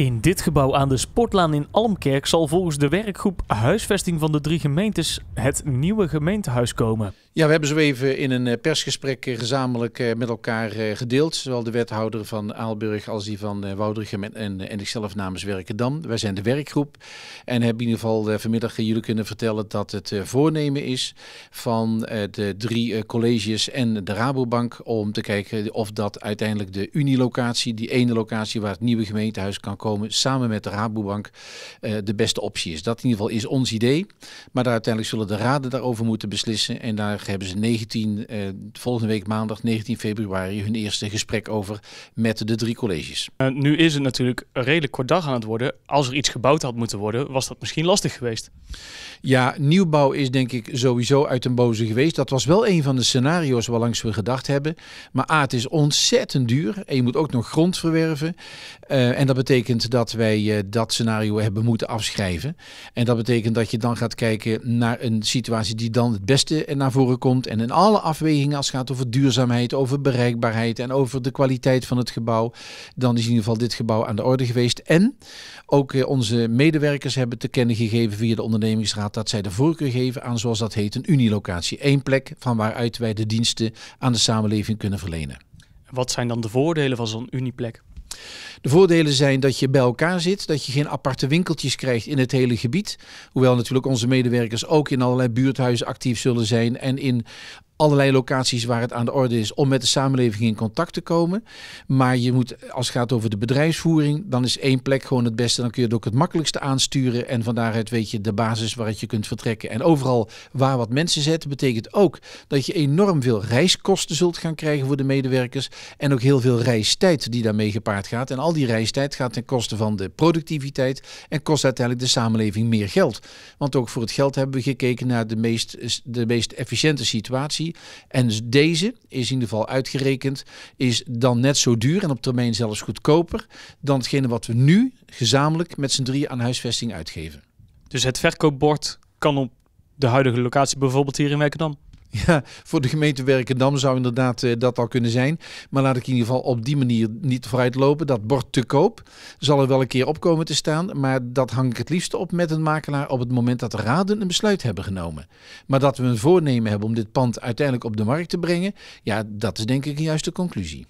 In dit gebouw aan de Sportlaan in Almkerk zal volgens de werkgroep Huisvesting van de Drie Gemeentes het nieuwe gemeentehuis komen. Ja, we hebben zo even in een eh, persgesprek eh, gezamenlijk eh, met elkaar gedeeld. Zowel de wethouder van Aalburg als die van Woudrichem en, en ikzelf namens Werkendam. Wij zijn de werkgroep en hebben in ieder geval vanmiddag jullie kunnen vertellen dat het voornemen is van de drie colleges en de Rabobank om te kijken of dat uiteindelijk de unilocatie, die ene locatie waar het nieuwe gemeentehuis kan komen, samen met de Rabobank de beste optie is. Dat in ieder geval is ons idee, maar daar uiteindelijk zullen de raden daarover moeten beslissen en daar hebben ze 19, eh, volgende week maandag 19 februari hun eerste gesprek over met de drie colleges. Eh, nu is het natuurlijk redelijk kort dag aan het worden. Als er iets gebouwd had moeten worden, was dat misschien lastig geweest. Ja, nieuwbouw is denk ik sowieso uit een boze geweest. Dat was wel een van de scenario's waarlangs we gedacht hebben. Maar A, het is ontzettend duur en je moet ook nog grond verwerven. Eh, en dat betekent dat wij dat scenario hebben moeten afschrijven. En dat betekent dat je dan gaat kijken naar een situatie die dan het beste naar voren komt. En in alle afwegingen als het gaat over duurzaamheid, over bereikbaarheid en over de kwaliteit van het gebouw, dan is in ieder geval dit gebouw aan de orde geweest. En ook eh, onze medewerkers hebben te kennen gegeven via de ondernemingsraad dat zij de voorkeur geven aan, zoals dat heet, een unilocatie. Eén plek van waaruit wij de diensten aan de samenleving kunnen verlenen. Wat zijn dan de voordelen van zo'n uniplek? De voordelen zijn dat je bij elkaar zit, dat je geen aparte winkeltjes krijgt in het hele gebied. Hoewel natuurlijk onze medewerkers ook in allerlei buurthuizen actief zullen zijn en in allerlei locaties waar het aan de orde is om met de samenleving in contact te komen. Maar je moet, als het gaat over de bedrijfsvoering, dan is één plek gewoon het beste. Dan kun je het ook het makkelijkste aansturen. En van daaruit weet je de basis waaruit je kunt vertrekken. En overal waar wat mensen zetten, betekent ook dat je enorm veel reiskosten zult gaan krijgen voor de medewerkers. En ook heel veel reistijd die daarmee gepaard gaat. En al die reistijd gaat ten koste van de productiviteit en kost uiteindelijk de samenleving meer geld. Want ook voor het geld hebben we gekeken naar de meest, de meest efficiënte situatie. En dus deze is in ieder geval uitgerekend, is dan net zo duur en op termijn zelfs goedkoper dan hetgene wat we nu gezamenlijk met z'n drieën aan huisvesting uitgeven. Dus het verkoopbord kan op de huidige locatie bijvoorbeeld hier in Wijkendam Ja, voor de gemeente Werkendam zou inderdaad eh, dat al kunnen zijn. Maar laat ik in ieder geval op die manier niet vooruit Dat bord te koop zal er wel een keer op komen te staan. Maar dat hang ik het liefst op met een makelaar op het moment dat de raden een besluit hebben genomen. Maar dat we een voornemen hebben om dit pand uiteindelijk op de markt te brengen, ja, dat is denk ik een juiste conclusie.